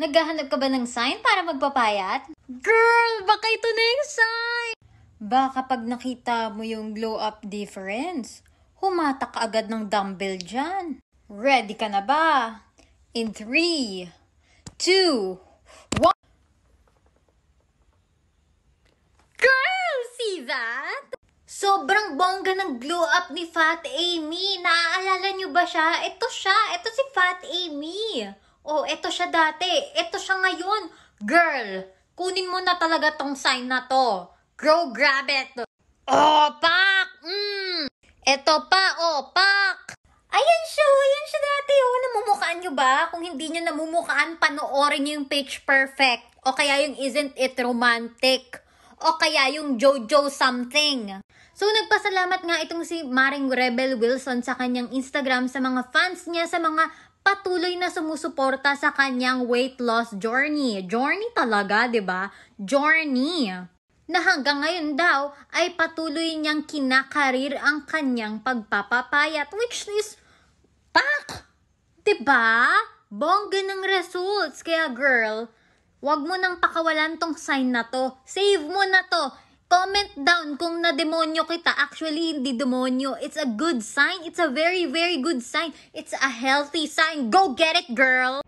Naghahanap ka ba ng sign para magpapayat? Girl, baka ito na yung sign! Baka pag nakita mo yung glow up difference, humatak ka agad ng dumbbell dyan. Ready ka na ba? In 3, 2, 1... Girl, see that? Sobrang bongga ng glow up ni Fat Amy. Naaalala niyo ba siya? Ito siya. Ito si Fat Amy oh, eto siya dati, eto siya ngayon. Girl, kunin mo na talaga tong sign na to. Grow, grab it. Oh, pak! Mm. Eto pa, oh, pak! Ayan siya, oh, ayan siya dati. Oh, namumukaan nyo ba? Kung hindi nyo namumukhaan, panoorin nyo yung Pitch Perfect. O kaya yung Isn't It Romantic. O kaya yung Jojo Something. So, nagpasalamat nga itong si Maring Rebel Wilson sa kanyang Instagram sa mga fans niya, sa mga patuloy na sumusuporta sa kanyang weight loss journey. Journey talaga, 'di ba? Journey na hanggang ngayon daw ay patuloy niyang kinakarir ang kanyang pagpapapayat which is pak! 'Di ba? Bongga ng results. Kaya girl, wag mo nang pakawalan tong sign na to. Save mo na to Comment down kung na-demonyo kita. Actually, hindi demonyo. It's a good sign. It's a very, very good sign. It's a healthy sign. Go get it, girl!